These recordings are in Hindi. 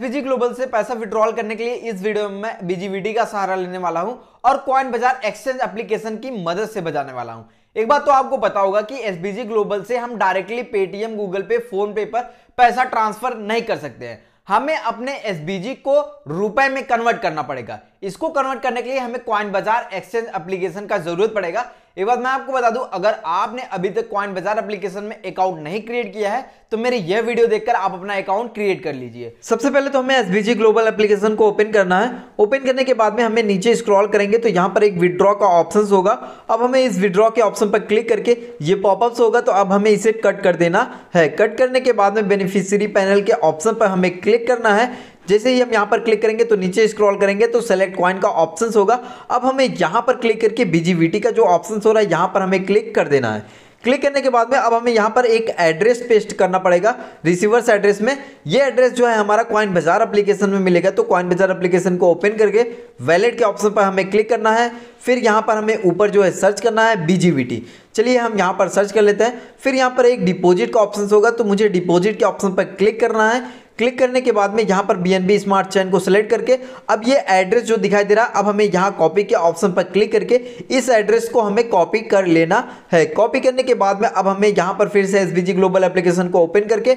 बीजी ग्लोबल से पैसा विड्रॉल करने के लिए इस वीडियो में बीजीवीडी का सहारा लेने वाला हूं और क्वाइन बाजार एक्सचेंज एप्लीकेशन की मदद से बजाने वाला हूं एक बात तो आपको पता होगा कि एसबीजी ग्लोबल से हम directly Paytm Google Pay PhonePe पर पैसा ट्रांसफर नहीं कर सकते हैं हमें अपने एस को रुपए में कन्वर्ट करना पड़ेगा इसको कन्वर्ट करने के लिए हमें क्वाइन बाजार एक्सचेंज एप्लीकेशन का जरूरत पड़ेगा एक बात मैं आपको बता दूं अगर आपने अभी तक कॉइन बाजार एप्लीकेशन में अकाउंट नहीं क्रिएट किया है तो मेरे यह वीडियो देखकर आप अपना अकाउंट क्रिएट कर लीजिए सबसे पहले तो हमें एसबीजी ग्लोबल एप्लीकेशन को ओपन करना है ओपन करने के बाद में हमें नीचे स्क्रॉल करेंगे तो यहाँ पर एक विड्रॉ का ऑप्शन होगा अब हमें इस विद्रॉ के ऑप्शन पर क्लिक करके ये पॉपअप होगा तो अब हमें इसे कट कर देना है कट करने के बाद में बेनिफिशियरी पैनल के ऑप्शन पर हमें क्लिक करना है जैसे ही हम यहाँ पर क्लिक करेंगे तो नीचे स्क्रॉल करेंगे तो सेलेक्ट कॉइन का ऑप्शन होगा अब हमें यहाँ पर क्लिक करके बीजीवीटी का जो ऑप्शन हो रहा है यहाँ पर हमें क्लिक कर देना है क्लिक करने के बाद में अब हमें यहाँ पर एक एड्रेस पेस्ट करना पड़ेगा रिसीवर्स एड्रेस में ये एड्रेस जो है हमारा कॉइन बाजार एप्लीकेशन में मिलेगा तो कॉइन बाजार एप्लीकेशन को ओपन करके वैलेट के ऑप्शन पर हमें क्लिक करना है फिर यहाँ पर हमें ऊपर जो है सर्च करना है बीजीवीटी चलिए हम यहाँ पर सर्च कर लेते हैं फिर यहाँ पर एक डिपोजिट का ऑप्शन होगा तो मुझे डिपोजिट के ऑप्शन पर क्लिक करना है क्लिक करने के बाद में यहाँ पर बी स्मार्ट चैन को सिलेक्ट करके अब ये एड्रेस जो दिखाई दे रहा है अब हमें यहाँ कॉपी के ऑप्शन पर क्लिक करके इस एड्रेस को हमें कॉपी कर लेना है कॉपी करने के बाद में अब हमें यहाँ पर फिर से एस ग्लोबल एप्लीकेशन को ओपन करके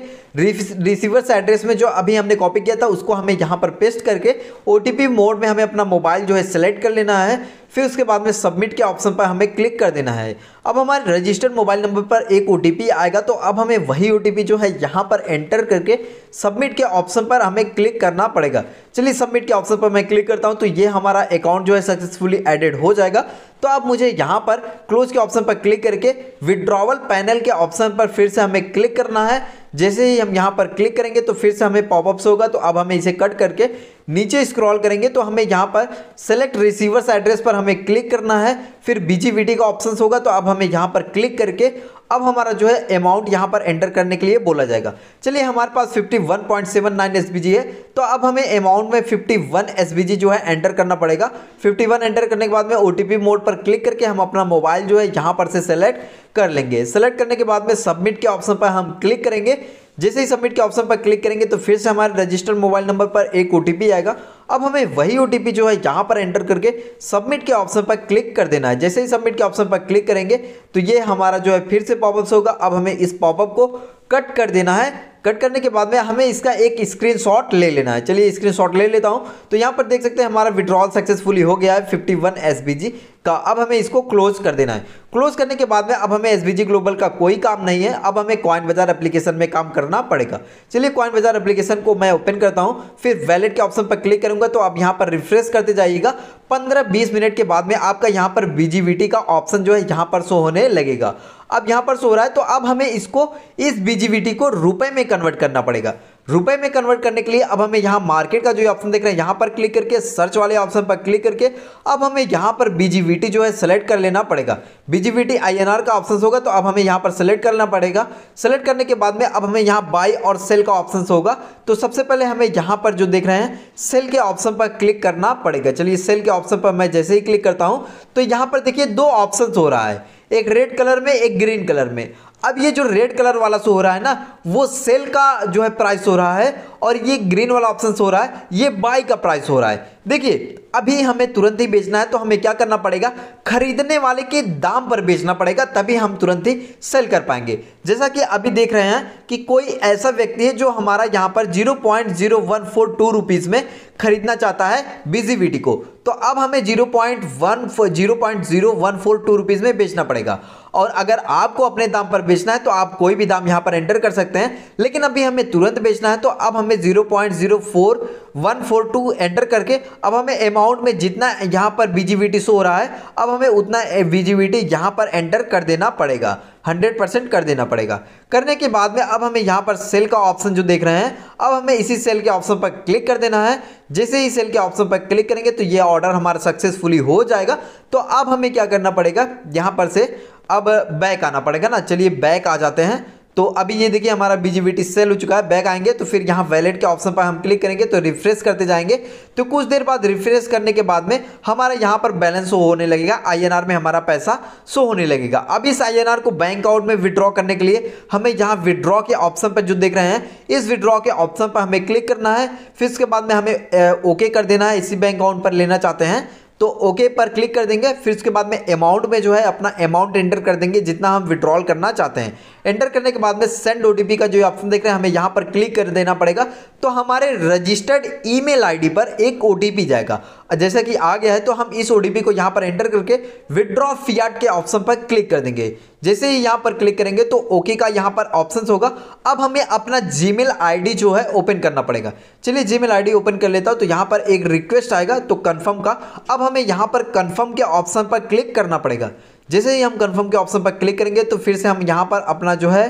रिसीवर्स एड्रेस में जो अभी हमने कॉपी किया था उसको हमें यहाँ पर पेस्ट करके ओ मोड में हमें अपना मोबाइल जो है सिलेक्ट कर लेना है फिर उसके बाद में सबमिट के ऑप्शन पर हमें क्लिक कर देना है अब हमारे रजिस्टर्ड मोबाइल नंबर पर एक ओ आएगा तो अब हमें वही ओ जो है यहाँ पर एंटर करके सबमिट के ऑप्शन पर हमें क्लिक करना पड़ेगा चलिए सबमिट के ऑप्शन पर मैं क्लिक करता हूँ तो ये हमारा अकाउंट जो है सक्सेसफुली एडेड हो जाएगा तो अब मुझे यहाँ पर क्लोज के ऑप्शन पर क्लिक करके विड्रॉवल पैनल के ऑप्शन पर फिर से हमें क्लिक करना है जैसे ही हम यहाँ पर क्लिक करेंगे तो फिर से हमें पॉपअप्स होगा तो अब हमें इसे कट करके नीचे स्क्रॉल करेंगे तो हमें यहाँ पर सेलेक्ट रिसीवर्स एड्रेस पर हमें क्लिक करना है फिर बीजीवीटी का ऑप्शन होगा तो अब हमें यहाँ पर क्लिक करके अब हमारा जो है अमाउंट यहाँ पर एंटर करने के लिए बोला जाएगा चलिए हमारे पास 51.79 एसबीजी है तो अब हमें अमाउंट में 51 एसबीजी जो है एंटर करना पड़ेगा 51 एंटर करने के बाद में ओटीपी मोड पर क्लिक करके हम अपना मोबाइल जो है यहाँ पर से सेलेक्ट कर लेंगे सेलेक्ट करने के बाद में सबमिट के ऑप्शन पर हम क्लिक करेंगे जैसे ही सबमिट के ऑप्शन पर क्लिक करेंगे तो फिर से हमारे रजिस्टर्ड मोबाइल नंबर पर एक ओ आएगा अब हमें वही ओ जो है यहाँ पर एंटर करके सबमिट के ऑप्शन पर क्लिक कर देना है जैसे ही सबमिट के ऑप्शन पर क्लिक करेंगे तो ये हमारा जो है फिर से पॉपअप होगा अब हमें इस पॉपअप को कट कर देना है कट करने के बाद में हमें इसका एक स्क्रीनशॉट ले लेना है चलिए स्क्रीनशॉट ले लेता हूँ तो यहाँ पर देख सकते हैं हमारा विड्रॉल सक्सेसफुली हो गया है 51 वन का अब हमें इसको क्लोज कर देना है क्लोज करने के बाद में अब हमें एस ग्लोबल का कोई काम नहीं है अब हमें कॉइन बाजार एप्लीकेशन में काम करना पड़ेगा चलिए कॉइन बाजार एप्लीकेशन को मैं ओपन करता हूँ फिर वैलेट के ऑप्शन पर क्लिक करूंगा तो आप यहाँ पर रिफ्रेश करते जाइएगा 15-20 मिनट के बाद में आपका यहाँ पर बी का ऑप्शन जो है यहाँ पर शो होने लगेगा अब यहाँ पर शो हो रहा है तो अब हमें इसको इस बी को रुपये में कन्वर्ट करना पड़ेगा रुपए में कन्वर्ट करने के लिए अब हमें यहां मार्केट का जो ऑप्शन देख रहे हैं यहां पर क्लिक करके सर्च वाले ऑप्शन पर क्लिक करके अब हमें यहां पर बीजीवीटी जो है सेलेक्ट कर लेना पड़ेगा बीजीवीटी आईएनआर का ऑप्शन होगा तो अब हमें यहां पर सेलेक्ट करना पड़ेगा सेलेक्ट करने के बाद में अब हमें यहां बाई और सेल का ऑप्शन होगा तो सबसे पहले हमें यहां पर जो देख रहे हैं सेल के ऑप्शन पर क्लिक करना पड़ेगा चलिए सेल के ऑप्शन पर मैं जैसे ही क्लिक करता हूं तो यहां पर देखिए दो ऑप्शन हो रहा है एक रेड कलर में एक ग्रीन कलर में अब ये जो रेड कलर वाला शो हो रहा है ना वो सेल का जो है प्राइस हो रहा है और ये ग्रीन वाला ऑप्शन हो रहा है ये बाई का प्राइस हो रहा है देखिए अभी हमें तुरंत ही बेचना है तो हमें क्या करना पड़ेगा खरीदने वाले के दाम पर बेचना पड़ेगा तभी हम तुरंत ही सेल कर पाएंगे जैसा कि अभी देख रहे हैं कि कोई ऐसा व्यक्ति है जो हमारा यहाँ पर zero point zero one four two में खरीदना चाहता है बीजीवीटी को तो अब हमें zero point one zero point zero one four two rupees में बेचना पड़ेगा और अगर आपको अपने दाम पर बेचना है तो आप कोई भी दाम यहाँ पर एंटर कर सकते हैं लेकिन अभी हमें तुरंत बेचना है तो अब हमें zero point zero four one four two enter करके अब हमें अमाउंट में जितना यहाँ पर बीजीवीटी शो हो रहा है अब हमें उतना बीजीवीटी यहाँ पर एंटर कर देना पड़ेगा हंड्रेड परसेंट कर देना पड़ेगा करने के बाद में अब हमें यहाँ पर सेल का ऑप्शन जो देख रहे हैं अब हमें इसी सेल के ऑप्शन पर क्लिक कर देना है जैसे ही सेल के ऑप्शन पर क्लिक करेंगे तो ये ऑर्डर हमारा सक्सेसफुली हो जाएगा तो अब हमें क्या करना पड़ेगा यहाँ पर से अब बैक आना पड़ेगा ना चलिए बैक आ जाते हैं तो अभी ये देखिए हमारा बीजीबीटी सेल हो चुका है बैक आएंगे तो फिर यहाँ वैलेट के ऑप्शन पर हम क्लिक करेंगे तो रिफ्रेश करते जाएंगे तो कुछ देर बाद रिफ्रेश करने के बाद में हमारा यहाँ पर बैलेंस शो होने लगेगा आईएनआर में हमारा पैसा शो होने लगेगा अब इस आईएनआर को बैंक अकाउंट में विड्रॉ करने के लिए हमें यहाँ विड्रॉ के ऑप्शन पर जो देख रहे हैं इस विड्रॉ के ऑप्शन पर हमें क्लिक करना है फिर उसके बाद में हमें ओके कर देना है इसी बैंक अकाउंट पर लेना चाहते हैं तो ओके पर क्लिक कर देंगे फिर उसके बाद में अमाउंट में जो है अपना अमाउंट एंटर कर देंगे जितना हम विड्रॉल करना चाहते हैं एंटर करने के बाद में सेंड ओ का जो ऑप्शन देख रहे हैं हमें यहाँ पर क्लिक कर देना पड़ेगा तो हमारे रजिस्टर्ड ईमेल आईडी पर एक ओ जाएगा जैसा कि आ गया है तो हम इस ओ को यहाँ पर एंटर करके विड्रॉ फियाट के ऑप्शन पर क्लिक कर देंगे जैसे ही यहां पर क्लिक करेंगे तो ओके का यहाँ पर ऑप्शन होगा अब हमें अपना जी मेल जो है ओपन करना पड़ेगा चलिए जी मेल ओपन कर लेता हूं तो यहां पर एक रिक्वेस्ट आएगा तो कन्फर्म का अब हमें यहां पर कन्फर्म के ऑप्शन पर क्लिक करना पड़ेगा जैसे ही हम कन्फर्म के ऑप्शन पर क्लिक करेंगे तो फिर से हम यहाँ पर अपना जो है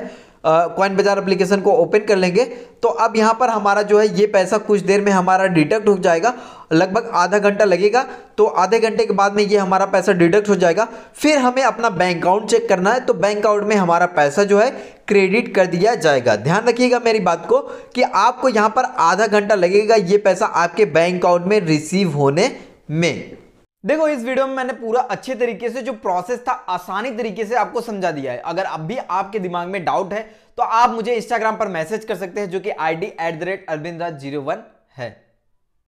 कॉइन बाजार एप्लीकेशन को ओपन कर लेंगे तो अब यहाँ पर हमारा जो है ये पैसा कुछ देर में हमारा डिडक्ट हो जाएगा लगभग आधा घंटा लगेगा तो आधे घंटे के बाद में ये हमारा पैसा डिडक्ट हो जाएगा फिर हमें अपना बैंक अकाउंट चेक करना है तो बैंक अकाउंट में हमारा पैसा जो है क्रेडिट कर दिया जाएगा ध्यान रखिएगा मेरी बात को कि आपको यहाँ पर आधा घंटा लगेगा ये पैसा आपके बैंक अकाउंट में रिसीव होने में देखो इस वीडियो में मैंने पूरा अच्छे तरीके से जो प्रोसेस था आसानी तरीके से आपको समझा दिया है अगर अब भी आपके दिमाग में डाउट है तो आप मुझे इंस्टाग्राम पर मैसेज कर सकते हैं जो कि I D at the rate Arvind zero one है